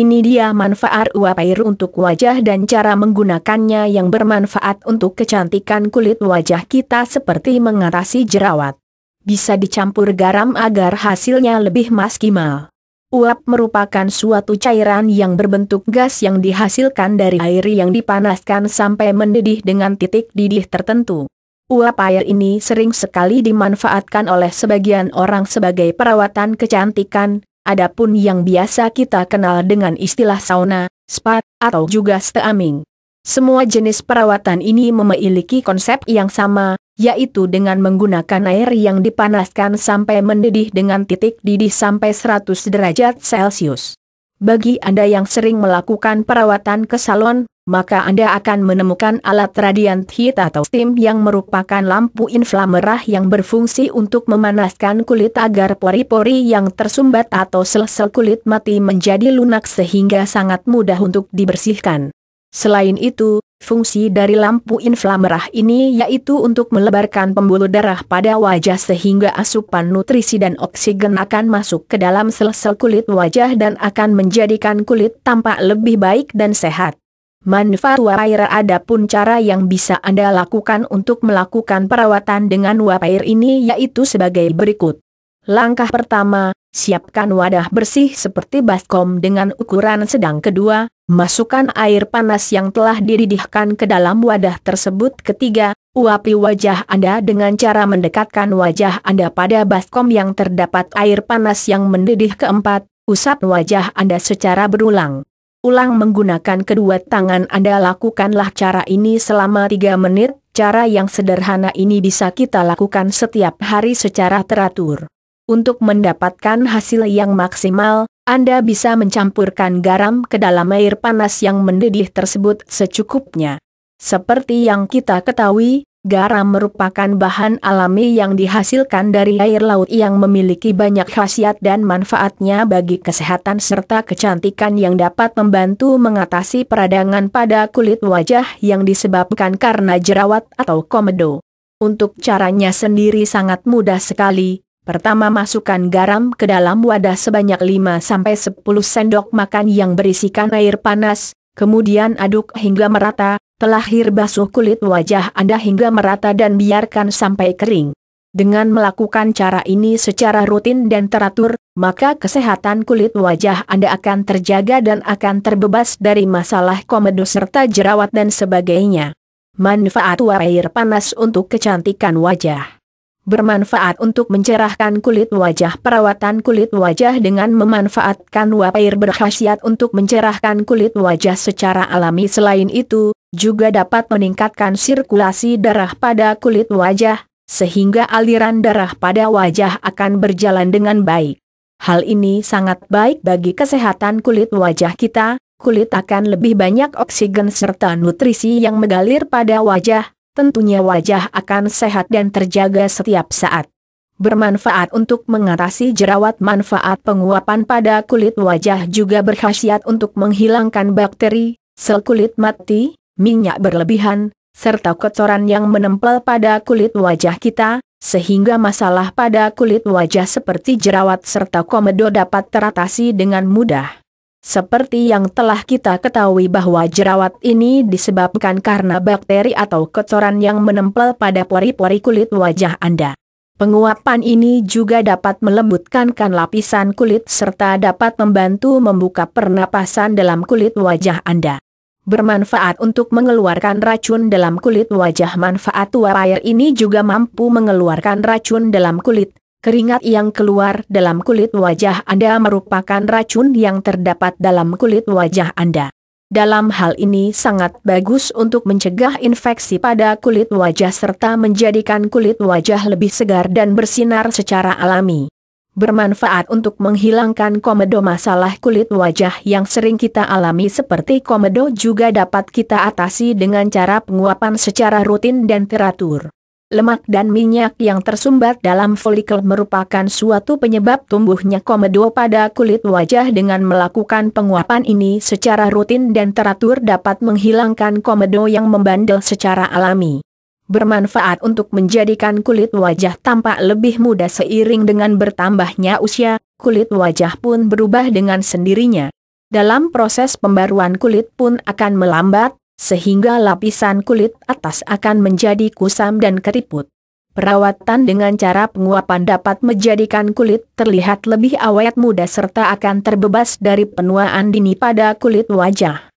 Ini dia manfaat uap air untuk wajah dan cara menggunakannya yang bermanfaat untuk kecantikan kulit wajah kita seperti mengatasi jerawat. Bisa dicampur garam agar hasilnya lebih maksimal. Uap merupakan suatu cairan yang berbentuk gas yang dihasilkan dari air yang dipanaskan sampai mendidih dengan titik didih tertentu. Uap air ini sering sekali dimanfaatkan oleh sebagian orang sebagai perawatan kecantikan, adapun yang biasa kita kenal dengan istilah sauna, spa, atau juga steaming. Semua jenis perawatan ini memiliki konsep yang sama, yaitu dengan menggunakan air yang dipanaskan sampai mendidih dengan titik didih sampai 100 derajat Celcius. Bagi Anda yang sering melakukan perawatan ke salon, maka Anda akan menemukan alat radiant heat atau steam yang merupakan lampu inflamerah yang berfungsi untuk memanaskan kulit agar pori-pori yang tersumbat atau sel-sel kulit mati menjadi lunak sehingga sangat mudah untuk dibersihkan. Selain itu, fungsi dari lampu inflamerah ini yaitu untuk melebarkan pembuluh darah pada wajah sehingga asupan nutrisi dan oksigen akan masuk ke dalam sel-sel kulit wajah dan akan menjadikan kulit tampak lebih baik dan sehat. Manfaat wapair adapun cara yang bisa Anda lakukan untuk melakukan perawatan dengan wapair ini yaitu sebagai berikut. Langkah pertama, siapkan wadah bersih seperti baskom dengan ukuran sedang kedua, masukkan air panas yang telah dididihkan ke dalam wadah tersebut ketiga, uapi wajah Anda dengan cara mendekatkan wajah Anda pada baskom yang terdapat air panas yang mendidih keempat, usap wajah Anda secara berulang ulang menggunakan kedua tangan Anda lakukanlah cara ini selama 3 menit, cara yang sederhana ini bisa kita lakukan setiap hari secara teratur. Untuk mendapatkan hasil yang maksimal, Anda bisa mencampurkan garam ke dalam air panas yang mendidih tersebut secukupnya. Seperti yang kita ketahui, Garam merupakan bahan alami yang dihasilkan dari air laut yang memiliki banyak khasiat dan manfaatnya bagi kesehatan serta kecantikan yang dapat membantu mengatasi peradangan pada kulit wajah yang disebabkan karena jerawat atau komedo. Untuk caranya sendiri sangat mudah sekali. Pertama masukkan garam ke dalam wadah sebanyak 5-10 sendok makan yang berisikan air panas, Kemudian aduk hingga merata, telahir basuh kulit wajah Anda hingga merata dan biarkan sampai kering. Dengan melakukan cara ini secara rutin dan teratur, maka kesehatan kulit wajah Anda akan terjaga dan akan terbebas dari masalah komedo serta jerawat dan sebagainya. Manfaat air panas untuk kecantikan wajah bermanfaat untuk mencerahkan kulit wajah. Perawatan kulit wajah dengan memanfaatkan wapair berkhasiat untuk mencerahkan kulit wajah secara alami. Selain itu, juga dapat meningkatkan sirkulasi darah pada kulit wajah, sehingga aliran darah pada wajah akan berjalan dengan baik. Hal ini sangat baik bagi kesehatan kulit wajah kita, kulit akan lebih banyak oksigen serta nutrisi yang mengalir pada wajah, tentunya wajah akan sehat dan terjaga setiap saat. Bermanfaat untuk mengatasi jerawat manfaat penguapan pada kulit wajah juga berkhasiat untuk menghilangkan bakteri, sel kulit mati, minyak berlebihan, serta kotoran yang menempel pada kulit wajah kita, sehingga masalah pada kulit wajah seperti jerawat serta komedo dapat teratasi dengan mudah. Seperti yang telah kita ketahui bahwa jerawat ini disebabkan karena bakteri atau kotoran yang menempel pada pori-pori kulit wajah Anda. Penguapan ini juga dapat melembutkan lapisan kulit serta dapat membantu membuka pernapasan dalam kulit wajah Anda. Bermanfaat untuk mengeluarkan racun dalam kulit wajah manfaat tua air ini juga mampu mengeluarkan racun dalam kulit, Keringat yang keluar dalam kulit wajah Anda merupakan racun yang terdapat dalam kulit wajah Anda. Dalam hal ini sangat bagus untuk mencegah infeksi pada kulit wajah serta menjadikan kulit wajah lebih segar dan bersinar secara alami. Bermanfaat untuk menghilangkan komedo masalah kulit wajah yang sering kita alami seperti komedo juga dapat kita atasi dengan cara penguapan secara rutin dan teratur lemak dan minyak yang tersumbat dalam folikel merupakan suatu penyebab tumbuhnya komedo pada kulit wajah dengan melakukan penguapan ini secara rutin dan teratur dapat menghilangkan komedo yang membandel secara alami. Bermanfaat untuk menjadikan kulit wajah tampak lebih muda seiring dengan bertambahnya usia, kulit wajah pun berubah dengan sendirinya. Dalam proses pembaruan kulit pun akan melambat, sehingga lapisan kulit atas akan menjadi kusam dan keriput. Perawatan dengan cara penguapan dapat menjadikan kulit terlihat lebih awet muda serta akan terbebas dari penuaan dini pada kulit wajah.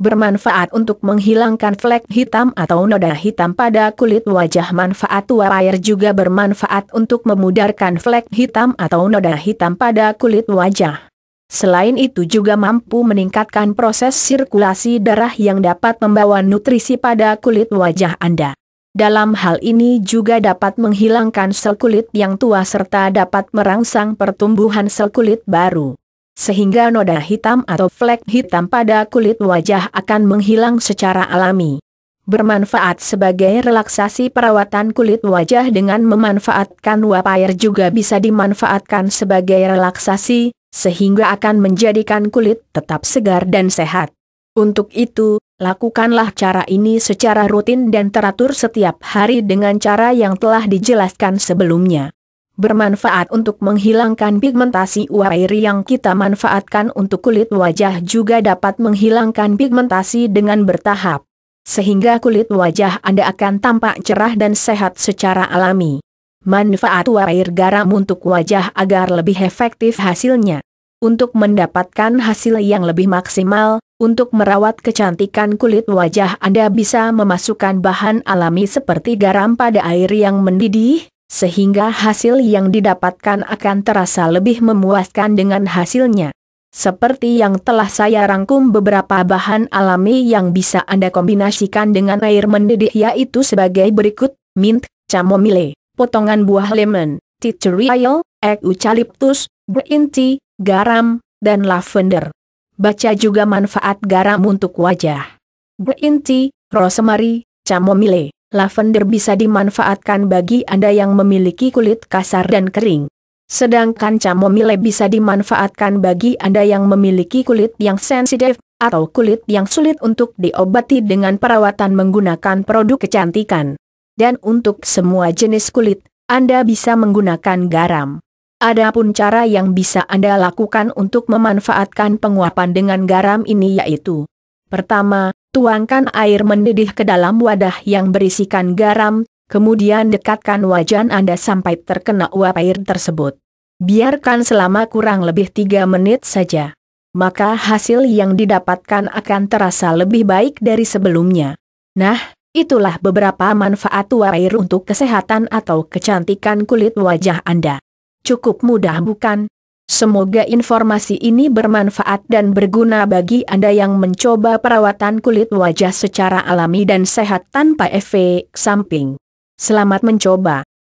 Bermanfaat untuk menghilangkan flek hitam atau noda hitam pada kulit wajah Manfaat tua air juga bermanfaat untuk memudarkan flek hitam atau noda hitam pada kulit wajah. Selain itu juga mampu meningkatkan proses sirkulasi darah yang dapat membawa nutrisi pada kulit wajah Anda. Dalam hal ini juga dapat menghilangkan sel kulit yang tua serta dapat merangsang pertumbuhan sel kulit baru. Sehingga noda hitam atau flek hitam pada kulit wajah akan menghilang secara alami. Bermanfaat sebagai relaksasi perawatan kulit wajah dengan memanfaatkan wapair juga bisa dimanfaatkan sebagai relaksasi, sehingga akan menjadikan kulit tetap segar dan sehat. Untuk itu, lakukanlah cara ini secara rutin dan teratur setiap hari dengan cara yang telah dijelaskan sebelumnya. Bermanfaat untuk menghilangkan pigmentasi air yang kita manfaatkan untuk kulit wajah juga dapat menghilangkan pigmentasi dengan bertahap. Sehingga kulit wajah Anda akan tampak cerah dan sehat secara alami. Manfaat air garam untuk wajah agar lebih efektif hasilnya. Untuk mendapatkan hasil yang lebih maksimal, untuk merawat kecantikan kulit wajah Anda bisa memasukkan bahan alami seperti garam pada air yang mendidih, sehingga hasil yang didapatkan akan terasa lebih memuaskan dengan hasilnya. Seperti yang telah saya rangkum beberapa bahan alami yang bisa Anda kombinasikan dengan air mendidih yaitu sebagai berikut, mint, chamomile, potongan buah lemon, oil, eucalyptus, tea, garam, dan lavender. Baca juga manfaat garam untuk wajah. tea, rosemary, chamomile, lavender bisa dimanfaatkan bagi Anda yang memiliki kulit kasar dan kering. Sedangkan chamomile bisa dimanfaatkan bagi Anda yang memiliki kulit yang sensitif atau kulit yang sulit untuk diobati dengan perawatan menggunakan produk kecantikan dan untuk semua jenis kulit, Anda bisa menggunakan garam. Adapun cara yang bisa Anda lakukan untuk memanfaatkan penguapan dengan garam ini yaitu Pertama, tuangkan air mendidih ke dalam wadah yang berisikan garam, kemudian dekatkan wajan Anda sampai terkena uap air tersebut. Biarkan selama kurang lebih 3 menit saja. Maka hasil yang didapatkan akan terasa lebih baik dari sebelumnya. Nah, Itulah beberapa manfaat air untuk kesehatan atau kecantikan kulit wajah Anda. Cukup mudah bukan? Semoga informasi ini bermanfaat dan berguna bagi Anda yang mencoba perawatan kulit wajah secara alami dan sehat tanpa efek samping. Selamat mencoba!